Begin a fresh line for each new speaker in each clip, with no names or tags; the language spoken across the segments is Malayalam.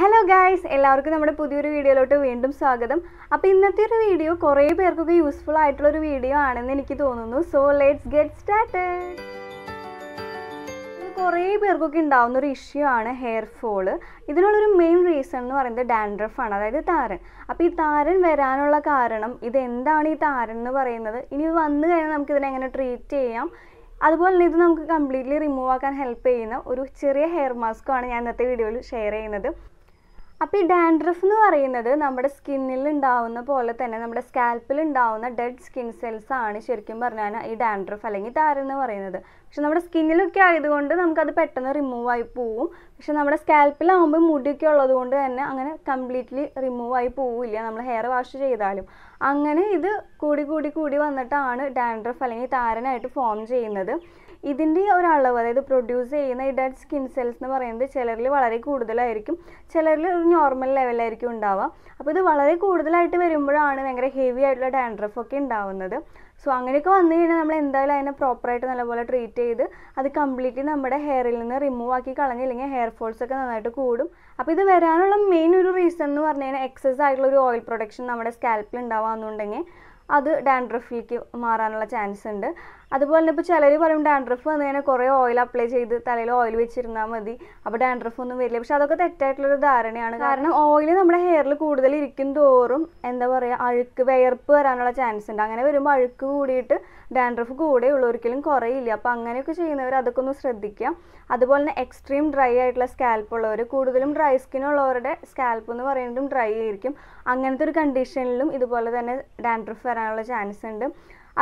ഹലോ ഗായ്സ് എല്ലാവർക്കും നമ്മുടെ പുതിയൊരു വീഡിയോയിലോട്ട് വീണ്ടും സ്വാഗതം അപ്പോൾ ഇന്നത്തെ ഒരു വീഡിയോ കുറേ പേർക്കൊക്കെ യൂസ്ഫുൾ ആയിട്ടുള്ള ഒരു വീഡിയോ ആണെന്ന് എനിക്ക് തോന്നുന്നു സോ ലെറ്റ്സ് ഗെറ്റ് സ്റ്റാർട്ട് കുറേ പേർക്കൊക്കെ ഉണ്ടാകുന്ന ഒരു ഇഷ്യൂ ആണ് ഹെയർ ഫോൾ ഇതിനുള്ളൊരു മെയിൻ റീസൺ എന്ന് പറയുന്നത് ഡാൻഡ്രഫ് ആണ് അതായത് താരൻ അപ്പോൾ ഈ താരൻ വരാനുള്ള കാരണം ഇതെന്താണ് ഈ താരൻ എന്ന് പറയുന്നത് ഇനി വന്നു കഴിഞ്ഞാൽ ഇതിനെ എങ്ങനെ ട്രീറ്റ് ചെയ്യാം അതുപോലെ തന്നെ ഇത് നമുക്ക് കംപ്ലീറ്റ്ലി റിമൂവ് ആക്കാൻ ഹെൽപ്പ് ചെയ്യുന്ന ഒരു ചെറിയ ഹെയർ മാസ്കും ആണ് ഞാൻ ഇന്നത്തെ വീഡിയോയിൽ ഷെയർ ചെയ്യുന്നത് അപ്പോൾ ഈ ഡാൻഡ്രഫ് എന്ന് പറയുന്നത് നമ്മുടെ സ്കിന്നിൽ ഉണ്ടാവുന്ന പോലെ തന്നെ നമ്മുടെ സ്കാൽപ്പിൽ ഉണ്ടാവുന്ന ഡെഡ് സ്കിൻ സെൽസ് ആണ് ശരിക്കും പറഞ്ഞാൽ ഈ ഡാൻഡ്രഫ് അല്ലെങ്കിൽ താരം എന്ന് പറയുന്നത് പക്ഷെ നമ്മുടെ സ്കിന്നിലൊക്കെ ആയതുകൊണ്ട് നമുക്കത് പെട്ടെന്ന് റിമൂവ് ആയി പോവും പക്ഷെ നമ്മുടെ സ്കാൽപ്പിലാവുമ്പോൾ മുടിയൊക്കെ ഉള്ളത് കൊണ്ട് തന്നെ അങ്ങനെ കംപ്ലീറ്റ്ലി റിമൂവ് ആയി പോവില്ല നമ്മൾ ഹെയർ വാഷ് ചെയ്താലും അങ്ങനെ ഇത് കൂടി കൂടി കൂടി വന്നിട്ടാണ് ഡാൻഡ്രഫ് അല്ലെങ്കിൽ താരനായിട്ട് ഫോം ചെയ്യുന്നത് ഇതിൻ്റെ ഒരളവ് അതായത് പ്രൊഡ്യൂസ് ചെയ്യുന്ന ഈ ഡെഡ് സ്കിൻ സെൽസ് എന്ന് പറയുന്നത് ചിലരിൽ വളരെ കൂടുതലായിരിക്കും ചിലരിൽ ഒരു നോർമൽ ലെവലായിരിക്കും ഉണ്ടാവുക അപ്പോൾ ഇത് വളരെ കൂടുതലായിട്ട് വരുമ്പോഴാണ് ഭയങ്കര ഹെവി ആയിട്ടുള്ള ഡാൻഡ്രഫ് ഒക്കെ ഉണ്ടാവുന്നത് സോ അങ്ങനെയൊക്കെ വന്നു കഴിഞ്ഞാൽ നമ്മൾ എന്തായാലും അതിനെ പ്രോപ്പറായിട്ട് നല്ലപോലെ ട്രീറ്റ് ചെയ്ത് അത് കംപ്ലീറ്റ്ലി നമ്മുടെ ഹെയറിൽ നിന്ന് റിമൂവ് ആക്കി കളഞ്ഞ് കളഞ്ഞില്ലെങ്കിൽ ഹെയർ ഫോൾസ് ഒക്കെ നന്നായിട്ട് കൂടും അപ്പോൾ ഇത് വരാനുള്ള മെയിൻ ഒരു റീസൺ എന്ന് പറഞ്ഞു കഴിഞ്ഞാൽ എക്സസ് ആയിട്ടുള്ള ഒരു ഓയിൽ പ്രൊഡക്ഷൻ നമ്മുടെ സ്കാൽപ്പിൽ ഉണ്ടാവുക എന്നുണ്ടെങ്കിൽ അത് ഡാൻഡ്രഫിലേക്ക് മാറാനുള്ള ചാൻസ് ഉണ്ട് അതുപോലെ തന്നെ ഇപ്പോൾ ചിലർ പറയും ഡാൻഡ്രഫ് കഴിഞ്ഞാൽ കുറേ ഓയിൽ അപ്ലൈ ചെയ്ത് തലയിൽ ഓയിൽ വെച്ചിരുന്നാൽ മതി അപ്പോൾ ഡാൻഡ്രഫ് ഒന്നും വരില്ല പക്ഷെ അതൊക്കെ തെറ്റായിട്ടുള്ളൊരു ധാരണയാണ് കാരണം ഓയിൽ നമ്മുടെ ഹെയറിൽ കൂടുതൽ ഇരിക്കും തോറും എന്താ പറയുക അഴുക്ക് വിയർപ്പ് വരാനുള്ള ചാൻസ് ഉണ്ട് അങ്ങനെ വരുമ്പോൾ അഴുക്ക് കൂടിയിട്ട് ഡാൻഡ്രഫ് കൂടെ ഉള്ളവർക്കും കുറയില്ല അപ്പോൾ അങ്ങനെയൊക്കെ ചെയ്യുന്നവർ അതൊക്കെ ഒന്ന് ശ്രദ്ധിക്കുക അതുപോലെ തന്നെ എക്സ്ട്രീം ഡ്രൈ ആയിട്ടുള്ള സ്കാൽപ്പ് ഉള്ളവർ കൂടുതലും ഡ്രൈ സ്കിൻ ഉള്ളവരുടെ സ്കാൽപ്പ് എന്ന് പറയുന്നതും ഡ്രൈ ആയിരിക്കും അങ്ങനത്തെ ഒരു കണ്ടീഷനിലും ഇതുപോലെ തന്നെ ഡാൻഡ്രഫ് വരാനുള്ള ചാൻസ് ഉണ്ട്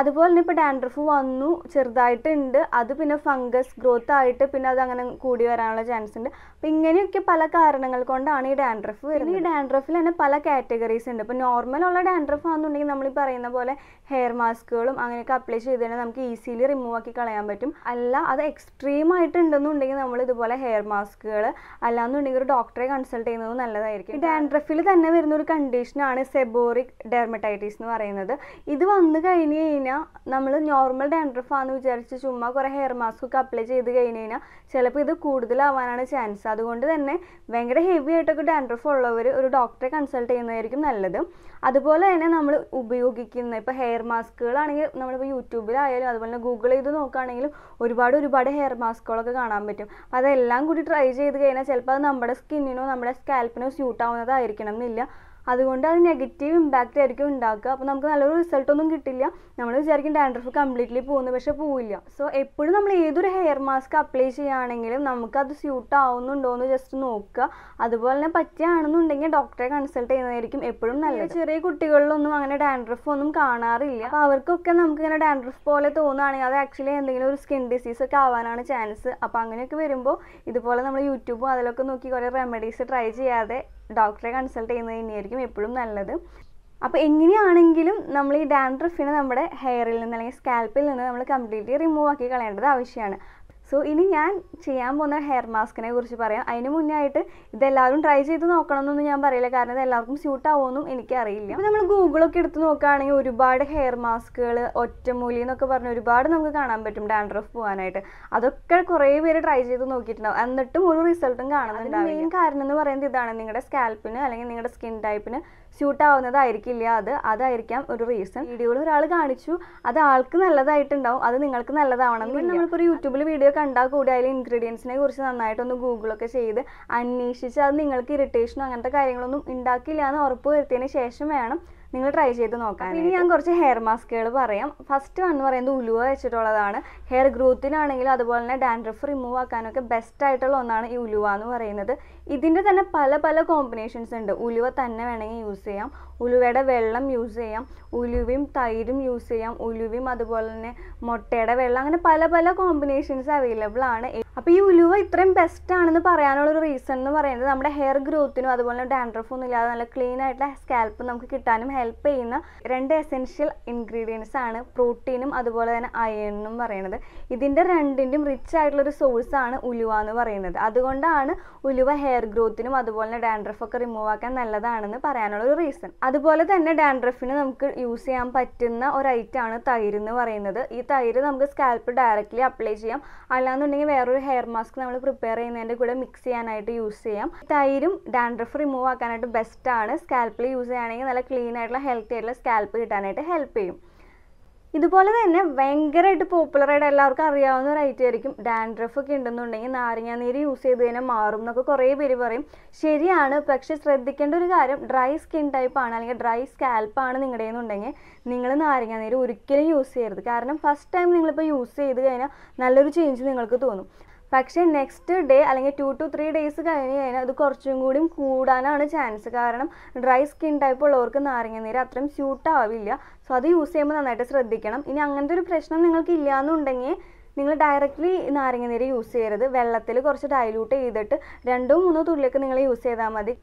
അതുപോലെ തന്നെ ഇപ്പം ഡാൻഡ്രഫ് വന്നു ചെറുതായിട്ടുണ്ട് അത് പിന്നെ ഫംഗസ് ഗ്രോത്ത് ആയിട്ട് പിന്നെ അത് അങ്ങനെ കൂടി വരാനുള്ള ചാൻസ് ഉണ്ട് അപ്പം ഇങ്ങനെയൊക്കെ പല കാരണങ്ങൾ കൊണ്ടാണ് ഈ ഡാൻഡ്രഫ് വരുന്നത് ഈ ഡാൻഡ്രഫിൽ തന്നെ പല കാറ്റഗറീസ് ഉണ്ട് നോർമൽ ഉള്ള ഡാൻഡ്രഫ് ആണെന്നുണ്ടെങ്കിൽ നമ്മൾ ഈ പറയുന്ന പോലെ ഹെയർ മാസ്കുകളും അങ്ങനെയൊക്കെ അപ്ലൈ ചെയ്ത് കഴിഞ്ഞാൽ നമുക്ക് ഈസിലി റിമൂവ് ആക്കി കളയാൻ പറ്റും അല്ല അത് എക്സ്ട്രീം ആയിട്ട് ഉണ്ടെന്നുണ്ടെങ്കിൽ നമ്മൾ ഇതുപോലെ ഹെയർ മാസ്കുകൾ അല്ലാന്നുണ്ടെങ്കിൽ ഒരു ഡോക്ടറെ കൺസൾട്ട് ചെയ്യുന്നത് നല്ലതായിരിക്കും ഈ ഡാൻഡ്രഫിൽ തന്നെ വരുന്ന ഒരു കണ്ടീഷനാണ് സെബോറിക് ഡെർമറ്റൈറ്റിസ് എന്ന് പറയുന്നത് ഇത് വന്നു കഴിഞ്ഞ് കഴിഞ്ഞാൽ നമ്മൾ നോർമൽ ഡാൻഡ്രഫ് ആണെന്ന് വിചാരിച്ച് ചുമ്മാ കുറേ ഹെയർ മാസ്ക് ഒക്കെ അപ്ലൈ ചെയ്ത് കഴിഞ്ഞ് കഴിഞ്ഞാൽ ചിലപ്പോൾ ഇത് കൂടുതലാവാനാണ് ചാൻസ് അതുകൊണ്ട് തന്നെ ഭയങ്കര ഹെവി ആയിട്ടൊക്കെ ഡാൻഡ്രഫ് ഉള്ളവർ ഒരു ഡോക്ടറെ കൺസൾട്ട് ചെയ്യുന്നതായിരിക്കും നല്ലത് അതുപോലെ തന്നെ നമ്മൾ ഉപയോഗിക്കുന്ന ഇപ്പോൾ ഹെയർ മാസ്കുകളാണെങ്കിൽ നമ്മളിപ്പോൾ യൂട്യൂബിലായാലും അതുപോലെ തന്നെ ഗൂഗിൾ ചെയ്ത് നോക്കുകയാണെങ്കിലും ഒരുപാട് ഒരുപാട് ഹെയർ മാസ്കുകളൊക്കെ കാണാൻ പറ്റും അതെല്ലാം കൂടി ട്രൈ ചെയ്ത് കഴിഞ്ഞാൽ ചിലപ്പോൾ അത് നമ്മുടെ സ്കിന്നിനോ നമ്മുടെ സ്കാൽപ്പിനോ സ്യൂട്ട് എന്നില്ല അതുകൊണ്ട് അത് നെഗറ്റീവ് ഇമ്പാക്റ്റ് ആയിരിക്കും ഉണ്ടാക്കുക അപ്പോൾ നമുക്ക് നല്ലൊരു റിസൾട്ടൊന്നും കിട്ടില്ല നമ്മൾ വിചാരിക്കും ഡാൻഡ്രഫ് കംപ്ലീറ്റ്ലി പോകുന്നു പക്ഷെ പോവില്ല സോ എപ്പോഴും നമ്മൾ ഏതൊരു ഹെയർ മാസ്ക് അപ്ലൈ ചെയ്യുകയാണെങ്കിലും നമുക്കത് സ്യൂട്ട് ആവുന്നുണ്ടോ എന്ന് ജസ്റ്റ് നോക്കുക അതുപോലെ തന്നെ പറ്റുകയാണെന്നുണ്ടെങ്കിൽ ഡോക്ടറെ കൺസൾട്ട് ചെയ്യുന്നതായിരിക്കും എപ്പോഴും നല്ല ചെറിയ കുട്ടികളിലൊന്നും അങ്ങനെ ഡാൻഡ്രഫ് ഒന്നും കാണാറില്ല അപ്പോൾ അവർക്കൊക്കെ നമുക്ക് ഇങ്ങനെ ഡാൻഡ്രഫ് പോലെ തോന്നുകയാണെങ്കിൽ അത് ആക്ച്വലി എന്തെങ്കിലും ഒരു സ്കിൻ ഡിസീസ് ഒക്കെ ആവാനാണ് ചാൻസ് അപ്പോൾ അങ്ങനെയൊക്കെ വരുമ്പോൾ ഇതുപോലെ നമ്മൾ യൂട്യൂബും അതിലൊക്കെ നോക്കി കുറേ റെമഡീസ് ട്രൈ ചെയ്യാതെ ഡോക്ടറെ കൺസൾട്ട് ചെയ്യുന്നത് തന്നെയായിരിക്കും എപ്പോഴും നല്ലത് അപ്പോൾ എങ്ങനെയാണെങ്കിലും നമ്മൾ ഈ ഡാൻഡ്രഫിനെ നമ്മുടെ ഹെയറിൽ നിന്ന് അല്ലെങ്കിൽ സ്കാൽപ്പിൽ നിന്ന് നമ്മൾ കംപ്ലീറ്റ്ലി റിമൂവ് ആക്കി കളയേണ്ടത് ആവശ്യമാണ് സോ ഇനി ഞാൻ ചെയ്യാൻ പോകുന്ന ഹെയർ മാസ്കിനെ കുറിച്ച് പറയാം അതിന് മുന്നേ ആയിട്ട് ഇതെല്ലാവരും ട്രൈ ചെയ്ത് നോക്കണമെന്നൊന്നും ഞാൻ പറയില്ല കാരണം ഇത് എല്ലാവർക്കും സ്യൂട്ട് ആവുമെന്നും എനിക്കറിയില്ല അപ്പോൾ നമ്മൾ ഗൂഗിളൊക്കെ എടുത്ത് നോക്കുകയാണെങ്കിൽ ഒരുപാട് ഹെയർ മാസ്കുകൾ ഒറ്റമൂലി എന്നൊക്കെ പറഞ്ഞ് ഒരുപാട് നമുക്ക് കാണാൻ പറ്റും ഡാൻഡ്രഫ് പോകാനായിട്ട് അതൊക്കെ കുറേ പേര് ട്രൈ ചെയ്ത് നോക്കിയിട്ടുണ്ടാവും എന്നിട്ടും ഒരു റിസൾട്ടും കാണുന്നുണ്ടാവും മെയിൻ കാരണം എന്ന് പറയുന്നത് ഇതാണ് നിങ്ങളുടെ സ്കാൽപ്പിന് അല്ലെങ്കിൽ നിങ്ങളുടെ സ്കിൻ ടൈപ്പിന് സ്യൂട്ട് ആവുന്നതായിരിക്കില്ല അത് അതായിരിക്കാം ഒരു റീസൺ വീഡിയോയിൽ ഒരാൾ കാണിച്ചു അത് ആൾക്ക് നല്ലതായിട്ടുണ്ടാവും അത് നിങ്ങൾക്ക് നല്ലതാവണം നമ്മളിപ്പോൾ ഒരു യൂട്യൂബിൽ വീഡിയോ കണ്ടാൽ കൂടി അതിൽ ഇൻഗ്രീഡിയൻസിനെ കുറിച്ച് നന്നായിട്ടൊന്ന് ഗൂഗിളൊക്കെ ചെയ്ത് അന്വേഷിച്ച് അത് നിങ്ങൾക്ക് ഇറിറ്റേഷനോ അങ്ങനത്തെ കാര്യങ്ങളൊന്നും ഉണ്ടാക്കില്ല എന്ന് ഉറപ്പ് വരുത്തിയതിന് ശേഷം വേണം നിങ്ങൾ ട്രൈ ചെയ്ത് നോക്കാം ഇനി ഞാൻ കുറച്ച് ഹെയർ മാസ്കുകൾ പറയാം ഫസ്റ്റ് വൺ പറയുന്നത് ഉലുവ വെച്ചിട്ടുള്ളതാണ് ഹെയർ ഗ്രോത്തിനാണെങ്കിലും അതുപോലെ തന്നെ ഡാൻഡ്രഫ് റിമൂവ് ആക്കാനൊക്കെ ബെസ്റ്റ് ആയിട്ടുള്ള ഒന്നാണ് ഈ ഉലുവ എന്ന് പറയുന്നത് ഇതിൻ്റെ തന്നെ പല പല കോമ്പിനേഷൻസ് ഉണ്ട് ഉലുവ തന്നെ വേണമെങ്കിൽ യൂസ് ചെയ്യാം ഉലുവയുടെ വെള്ളം യൂസ് ചെയ്യാം ഉലുവയും തൈരും യൂസ് ചെയ്യാം ഉലുവയും അതുപോലെ തന്നെ മുട്ടയുടെ വെള്ളം അങ്ങനെ പല പല കോമ്പിനേഷൻസ് അവൈലബിൾ ആണ് അപ്പോൾ ഈ ഉലുവ ഇത്രയും ബെസ്റ്റ് ആണെന്ന് പറയാനുള്ളൊരു റീസൺ എന്ന് പറയുന്നത് നമ്മുടെ ഹെയർ ഗ്രോത്തിനും അതുപോലെ ഡാൻഡ്രഫൊന്നും ഇല്ലാതെ നല്ല ക്ലീൻ ആയിട്ടുള്ള സ്കാൽപ്പ് നമുക്ക് കിട്ടാനും ഹെൽപ്പ് ചെയ്യുന്ന രണ്ട് എസെൻഷ്യൽ ഇൻഗ്രീഡിയൻസ് ആണ് പ്രോട്ടീനും അതുപോലെ തന്നെ അയണും പറയുന്നത് ഇതിൻ്റെ രണ്ടിൻ്റെയും റിച്ച് ആയിട്ടുള്ളൊരു ആണ് ഉലുവ എന്ന് പറയുന്നത് അതുകൊണ്ടാണ് ഉലുവ ഹെയർ ഗ്രോത്തിനും അതുപോലെ തന്നെ ഡാൻഡ്രഫൊക്കെ റിമൂവ് ആക്കാൻ നല്ലതാണെന്ന് പറയാനുള്ളൊരു റീസൺ അതുപോലെ തന്നെ ഡാൻഡ്രഫിന് നമുക്ക് യൂസ് ചെയ്യാൻ പറ്റുന്ന ഒരു ഐറ്റമാണ് തൈര് എന്ന് പറയുന്നത് ഈ തൈര് നമുക്ക് സ്കാൽപ്പ് ഡയറക്റ്റ്ലി അപ്ലൈ ചെയ്യാം അല്ലാന്നുണ്ടെങ്കിൽ വേറൊരു ഹെയർ മാസ്ക് നമ്മൾ പ്രിപ്പയർ ചെയ്യുന്നതിൻ്റെ കൂടെ മിക്സ് ചെയ്യാനായിട്ട് യൂസ് ചെയ്യാം തൈരും ഡാൻഡ്രഫ് റിമൂവ് ആക്കാനായിട്ട് ബെസ്റ്റാണ് സ്കാൽപ്പിൽ യൂസ് ചെയ്യുകയാണെങ്കിൽ നല്ല ക്ലീൻ ആയിട്ടുള്ള ഹെൽത്തി ആയിട്ടുള്ള സ്കാൽപ്പ് കിട്ടാനായിട്ട് ഹെൽപ്പ് ചെയ്യും ഇതുപോലെ തന്നെ ഭയങ്കരമായിട്ട് പോപ്പുലറായിട്ട് എല്ലാവർക്കും അറിയാവുന്ന ഒരു ഐറ്റം ആയിരിക്കും ഡാൻഡ്രഫ് ഒക്കെ ഉണ്ടെന്നുണ്ടെങ്കിൽ നാരങ്ങ നീര് യൂസ് ചെയ്ത് തന്നെ മാറും എന്നൊക്കെ കുറേ പേര് പറയും ശരിയാണ് പക്ഷേ ശ്രദ്ധിക്കേണ്ട ഒരു കാര്യം ഡ്രൈ സ്കിൻ ടൈപ്പ് ആണ് അല്ലെങ്കിൽ ഡ്രൈ ആണ് നിങ്ങളുടെ എന്നുണ്ടെങ്കിൽ നിങ്ങൾ നാരങ്ങ നീര് ഒരിക്കലും യൂസ് ചെയ്യരുത് കാരണം ഫസ്റ്റ് ടൈം നിങ്ങളിപ്പോൾ യൂസ് ചെയ്ത് കഴിഞ്ഞാൽ നല്ലൊരു ചേഞ്ച് നിങ്ങൾക്ക് തോന്നും പക്ഷേ നെക്സ്റ്റ് ഡേ അല്ലെങ്കിൽ ടു ടു ത്രീ ഡേയ്സ് കഴിഞ്ഞ് കഴിഞ്ഞാൽ അത് കുറച്ചും കൂടി കൂടാനാണ് ചാൻസ് കാരണം ഡ്രൈ സ്കിൻ ടൈപ്പ് ഉള്ളവർക്ക് നാരങ്ങ നീര് അത്രയും സ്യൂട്ട് ആവില്ല സോ അത് യൂസ് ചെയ്യുമ്പോൾ നന്നായിട്ട് ശ്രദ്ധിക്കണം ഇനി അങ്ങനത്തെ ഒരു പ്രശ്നം നിങ്ങൾക്ക് ഇല്ല എന്നുണ്ടെങ്കിൽ നിങ്ങൾ ഡയറക്റ്റ്ലി നാരങ്ങ നീര് യൂസ് ചെയ്യരുത് വെള്ളത്തിൽ കുറച്ച് ഡൈലൂട്ട് ചെയ്തിട്ട് രണ്ടോ മൂന്നോ തുള്ളിയൊക്കെ നിങ്ങൾ യൂസ് ചെയ്താൽ മതി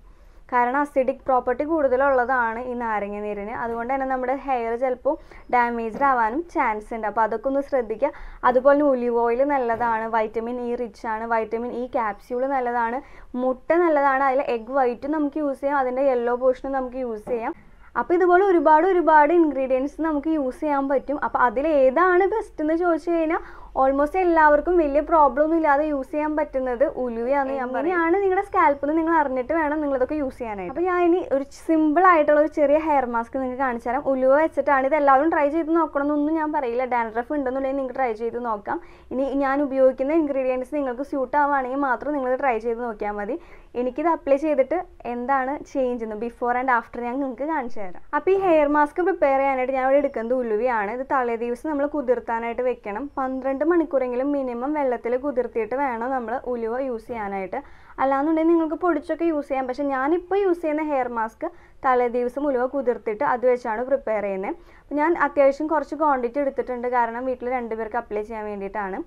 കാരണം അസിഡിക് പ്രോപ്പർട്ടി കൂടുതലുള്ളതാണ് ഈ നാരങ്ങ നീരിന് അതുകൊണ്ട് തന്നെ നമ്മുടെ ഹെയർ ചിലപ്പോൾ ഡാമേജ്ഡ് ആവാനും ചാൻസ് ഉണ്ട് അപ്പോൾ അതൊക്കെ ഒന്ന് ശ്രദ്ധിക്കുക അതുപോലെ തന്നെ ഒലിവ് ഓയിൽ നല്ലതാണ് വൈറ്റമിൻ ഇ റിച്ച് ആണ് വൈറ്റമിൻ ഇ ക്യാപ്സ്യൂൾ നല്ലതാണ് മുട്ട നല്ലതാണ് അതിൽ എഗ് വൈറ്റും നമുക്ക് യൂസ് ചെയ്യാം അതിൻ്റെ യെല്ലോ പോർഷനും നമുക്ക് യൂസ് ചെയ്യാം അപ്പോൾ ഇതുപോലെ ഒരുപാട് ഒരുപാട് ഇൻഗ്രീഡിയൻസ് നമുക്ക് യൂസ് ചെയ്യാൻ പറ്റും അപ്പോൾ അതിൽ ഏതാണ് ബെസ്റ്റ് എന്ന് ചോദിച്ചു കഴിഞ്ഞാൽ ഓൾമോസ്റ്റ് എല്ലാവർക്കും വലിയ പ്രോബ്ലം ഒന്നും ഇല്ലാതെ യൂസ് ചെയ്യാൻ പറ്റുന്നത് ഉലുവയാന്ന് ഞാൻ പറയുകയാണ് നിങ്ങളുടെ സ്കാൽപ്പിൽ നിങ്ങൾ അറിഞ്ഞിട്ട് വേണം നിങ്ങളിതൊക്കെ യൂസ് ചെയ്യാനായിട്ട് അപ്പോൾ ഞാൻ ഇനി ഒരു സിമ്പിൾ ആയിട്ടുള്ള ഒരു ചെറിയ ഹെയർ മാസ്ക് നിങ്ങൾക്ക് കാണിച്ചു തരാം ഉലുവ വെച്ചിട്ടാണ് ഇത് എല്ലാവരും ട്രൈ ചെയ്ത് നോക്കണം എന്നൊന്നും ഞാൻ പറയില്ല ഡാൻഡ്രഫ് ഉണ്ടെന്നുണ്ടെങ്കിൽ നിങ്ങൾക്ക് ട്രൈ ചെയ്ത് നോക്കാം ഇനി ഞാൻ ഉപയോഗിക്കുന്ന ഇൻഗ്രീഡിയൻസ് നിങ്ങൾക്ക് സ്യൂട്ട് ആവുകയാണെങ്കിൽ മാത്രം നിങ്ങൾ ട്രൈ ചെയ്ത് നോക്കിയാൽ മതി എനിക്കിത് അപ്ലൈ ചെയ്തിട്ട് എന്താണ് ചേഞ്ച് എന്ന് ബിഫോർ ആൻഡ് ആഫ്റ്റർ ഞാൻ നിങ്ങൾക്ക് കാണിച്ചു തരാം അപ്പോൾ ഈ ഹെയർ മാസ്ക് പ്രിപ്പയർ ചെയ്യാനായിട്ട് ഞാൻ ഇവിടെ എടുക്കുന്നത് ഉലുവയാണ് ഇത് തലേ ദിവസം നമ്മൾ കുതിർത്താനായിട്ട് വെക്കണം പന്ത്രണ്ട് രണ്ട് മണിക്കൂറെങ്കിലും മിനിമം വെള്ളത്തിൽ കുതിർത്തിയിട്ട് വേണം നമ്മൾ ഉലുവ യൂസ് ചെയ്യാനായിട്ട് അല്ലാന്നുണ്ടെങ്കിൽ നിങ്ങൾക്ക് പൊടിച്ചൊക്കെ യൂസ് ചെയ്യാം പക്ഷേ ഞാനിപ്പോൾ യൂസ് ചെയ്യുന്ന ഹെയർ മാസ്ക് തലേ ദിവസം ഉലുവ കുതിർത്തിട്ട് അത് വെച്ചാണ് പ്രിപ്പയർ ചെയ്യുന്നത് ഞാൻ അത്യാവശ്യം കുറച്ച് ക്വാണ്ടിറ്റി എടുത്തിട്ടുണ്ട് കാരണം വീട്ടിൽ രണ്ടുപേർക്ക് അപ്ലൈ ചെയ്യാൻ വേണ്ടിയിട്ടാണ്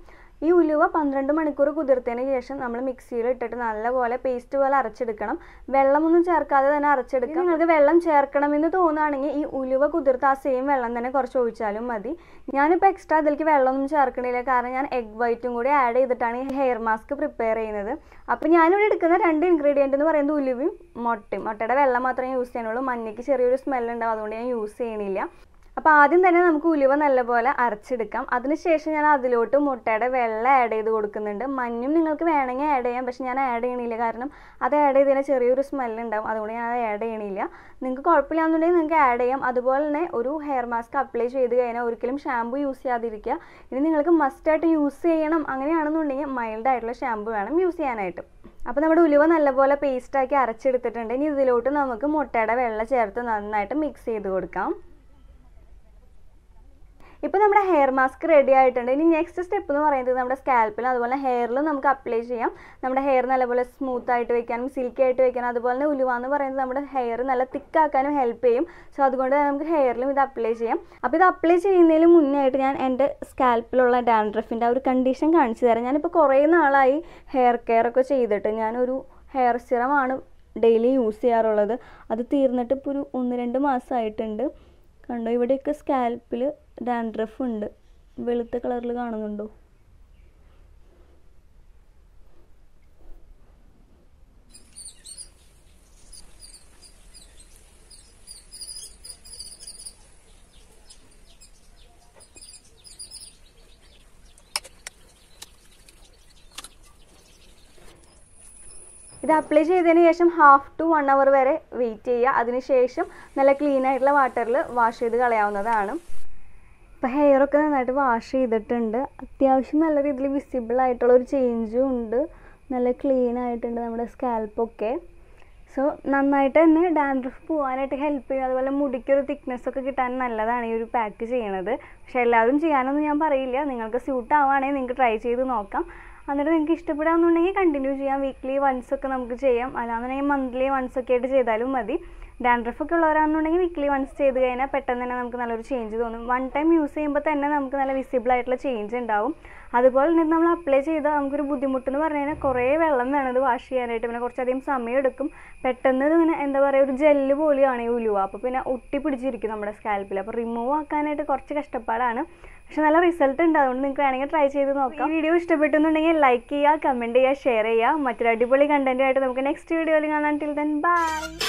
ഈ ഉലുവ പന്ത്രണ്ട് മണിക്കൂർ കുതിർത്തതിന് ശേഷം നമ്മൾ മിക്സിയിൽ ഇട്ടിട്ട് നല്ലപോലെ പേസ്റ്റ് പോലെ അരച്ചെടുക്കണം വെള്ളമൊന്നും ചേർക്കാതെ തന്നെ അരച്ചെടുക്കാം നിങ്ങൾക്ക് വെള്ളം ചേർക്കണമെന്ന് തോന്നുകയാണെങ്കിൽ ഈ ഉലുവ കുതിർത്ത് ആ സെയിം വെള്ളം തന്നെ കുറച്ച് ഒഴിച്ചാലും മതി ഞാനിപ്പോൾ എക്സ്ട്രാ അതിലേക്ക് വെള്ളമൊന്നും ചേർക്കണില്ല കാരണം ഞാൻ എഗ് വൈറ്റും കൂടി ആഡ് ചെയ്തിട്ടാണ് ഈ ഹെയർ മാസ്ക് പ്രിപ്പയർ ചെയ്യുന്നത് അപ്പോൾ ഞാനിവിടെ എടുക്കുന്ന രണ്ട് ഇൻഗ്രീഡിയൻ്റ് എന്ന് പറയുന്നത് ഉലുവയും മുട്ടയും മുട്ടയുടെ വെള്ളം മാത്രമേ യൂസ് ചെയ്യുന്നുള്ളൂ മഞ്ഞയ്ക്ക് ചെറിയൊരു സ്മെല്ലുണ്ടാവും അതുകൊണ്ട് ഞാൻ യൂസ് ചെയ്യണില്ല അപ്പോൾ ആദ്യം തന്നെ നമുക്ക് ഉലുവ നല്ലപോലെ അരച്ചെടുക്കാം അതിനുശേഷം ഞാൻ അതിലോട്ട് മുട്ടയുടെ വെള്ളം ആഡ് ചെയ്ത് കൊടുക്കുന്നുണ്ട് മഞ്ഞും നിങ്ങൾക്ക് വേണമെങ്കിൽ ആഡ് ചെയ്യാം പക്ഷെ ഞാൻ ആഡ് ചെയ്യണില്ല കാരണം അത് ആഡ് ചെയ്തതിന് ചെറിയൊരു സ്മെല്ലുണ്ടാവും അതുകൊണ്ട് ഞാൻ അത് ആഡ് ചെയ്യണില്ല നിങ്ങൾക്ക് കുഴപ്പമില്ലാന്നുണ്ടെങ്കിൽ നിങ്ങൾക്ക് ആഡ് ചെയ്യാം അതുപോലെ തന്നെ ഒരു ഹെയർ മാസ്ക് അപ്ലൈ ചെയ്ത് കഴിഞ്ഞാൽ ഒരിക്കലും ഷാമ്പു യൂസ് ചെയ്യാതിരിക്കുക ഇനി നിങ്ങൾക്ക് മസ്റ്റായിട്ട് യൂസ് ചെയ്യണം അങ്ങനെയാണെന്നുണ്ടെങ്കിൽ മൈൽഡ് ആയിട്ടുള്ള ഷാമ്പു വേണം യൂസ് ചെയ്യാനായിട്ട് അപ്പോൾ നമ്മുടെ ഉലുവ നല്ലപോലെ പേസ്റ്റാക്കി അരച്ചെടുത്തിട്ടുണ്ട് ഇനി ഇതിലോട്ട് നമുക്ക് മുട്ടയുടെ വെള്ളം ചേർത്ത് നന്നായിട്ട് മിക്സ് ചെയ്ത് കൊടുക്കാം ഇപ്പോൾ നമ്മുടെ ഹെയർ മാസ്ക് റെഡി ആയിട്ടുണ്ട് ഇനി നെക്സ്റ്റ് സ്റ്റെപ്പ് എന്ന് പറയുന്നത് നമ്മുടെ സ്കാൽപ്പിലും അതുപോലെ ഹെയറിലും നമുക്ക് അപ്ലൈ ചെയ്യാം നമ്മുടെ ഹെയർ നല്ലപോലെ സ്മൂത്ത് ആയിട്ട് വെക്കാനും സിൽക്കി ആയിട്ട് വെക്കാനും അതുപോലെ തന്നെ ഉലുവ എന്ന് പറയുന്നത് നമ്മുടെ ഹെയർ നല്ല തിക്ക് ആക്കാനും ഹെൽപ്പ് ചെയ്യും സോ അതുകൊണ്ട് തന്നെ നമുക്ക് ഹെയറിലും ഇത് അപ്ലൈ ചെയ്യാം അപ്പോൾ ഇത് അപ്ലൈ ചെയ്യുന്നതിന് മുന്നേ ആയിട്ട് ഞാൻ എൻ്റെ സ്കാൽപ്പിലുള്ള ഡാൻഡ്രഫിൻ്റെ ആ ഒരു കണ്ടീഷൻ കാണിച്ചു തരാം ഞാനിപ്പോൾ കുറേ നാളായി ഹെയർ കെയർ ഒക്കെ ചെയ്തിട്ട് ഞാനൊരു ഹെയർ സിറമാണ് ഡെയിലി യൂസ് ചെയ്യാറുള്ളത് അത് തീർന്നിട്ട് ഇപ്പോൾ ഒരു ഒന്ന് രണ്ട് മാസമായിട്ടുണ്ട് കണ്ടോ ഇവിടെയൊക്കെ സ്കാൽപ്പിൽ ഡാൻഡ്രഫ് ഉണ്ട് വെളുത്ത കളറിൽ കാണുന്നുണ്ടോ ഇത് അപ്ലൈ ചെയ്തതിന് ശേഷം ഹാഫ് ടു വൺ അവർ വരെ വെയിറ്റ് ചെയ്യുക അതിനുശേഷം നല്ല ക്ലീൻ ആയിട്ടുള്ള വാട്ടറിൽ വാഷ് ചെയ്ത് കളയാവുന്നതാണ് ഇപ്പോൾ ഹെയറൊക്കെ നന്നായിട്ട് വാഷ് ചെയ്തിട്ടുണ്ട് അത്യാവശ്യം നല്ല രീതിയിൽ വിസിബിൾ ആയിട്ടുള്ള ഒരു ചേഞ്ചും ഉണ്ട് നല്ല ക്ലീൻ ആയിട്ടുണ്ട് നമ്മുടെ സ്കാൽപ്പൊക്കെ സോ നന്നായിട്ട് തന്നെ ഡാൻഡ്രഫ് പോകാനായിട്ട് ഹെൽപ്പ് ചെയ്യും അതുപോലെ മുടിക്കൊരു തിക്നെസ് ഒക്കെ കിട്ടാൻ നല്ലതാണ് ഈ ഒരു പാക്ക് ചെയ്യണത് പക്ഷേ എല്ലാവരും ചെയ്യാനൊന്നും ഞാൻ പറയില്ല നിങ്ങൾക്ക് സ്യൂട്ട് ആവുകയാണെങ്കിൽ നിങ്ങൾക്ക് ട്രൈ ചെയ്ത് നോക്കാം എന്നിട്ട് നിങ്ങൾക്ക് ഇഷ്ടപ്പെടാന്നുണ്ടെങ്കിൽ കണ്ടിന്യൂ ചെയ്യാം വീക്ക്ലി വൺസ് ഒക്കെ നമുക്ക് ചെയ്യാം അല്ലാന്നുണ്ടെങ്കിൽ മന്ത്ലി വൺസ് ഒക്കെ ആയിട്ട് ചെയ്താലും മതി ഡാൻഡ്രഫ് ഒക്കെ ഉള്ളവരാണെന്നുണ്ടെങ്കിൽ വീക്ക്ലി വൺസ് ചെയ്ത് കഴിഞ്ഞാൽ പെട്ടെന്ന് തന്നെ നമുക്ക് നല്ലൊരു ചേഞ്ച് തോന്നും വൺ ടൈം യൂസ് ചെയ്യുമ്പോൾ തന്നെ നമുക്ക് നല്ല വിസിബിൾ ആയിട്ടുള്ള ചേഞ്ച് ഉണ്ടാവും അതുപോലെ തന്നെ നമ്മൾ അപ്ലൈ ചെയ്താൽ നമുക്കൊരു ബുദ്ധിമുട്ടെന്ന് പറഞ്ഞു കഴിഞ്ഞാൽ കുറേ വെള്ളം വേണം ഇത് വാഷ് ചെയ്യാനായിട്ട് പിന്നെ കുറച്ചധികം സമയം എടുക്കും പെട്ടെന്ന് ഇങ്ങനെ എന്താ പറയുക ഒരു ജെല്ല് പോലെയാണ് ഈ ഉലുവ അപ്പോൾ പിന്നെ ഒട്ടി പിടിച്ചിരിക്കും നമ്മുടെ സ്കാൽപ്പിൽ അപ്പോൾ റിമൂവ് ആക്കാനായിട്ട് കുറച്ച് കഷ്ടപ്പാടാണ് പക്ഷെ നല്ല റിസൾട്ട് ഉണ്ട് അതുകൊണ്ട് നിങ്ങൾക്ക് വേണമെങ്കിൽ ട്രൈ ചെയ്ത് നോക്കാം വീഡിയോ ഇഷ്ടപ്പെട്ടെന്നുണ്ടെങ്കിൽ ലൈക്ക് ചെയ്യുക കമൻറ്റ് ചെയ്യുക ഷെയർ ചെയ്യുക മറ്റൊരു അടിപൊളി കണ്ടൻറ്റുമായിട്ട് നമുക്ക് നെക്സ്റ്റ് വീഡിയോയിൽ കാണാൻ ടിൽ ദെൻ ബൈ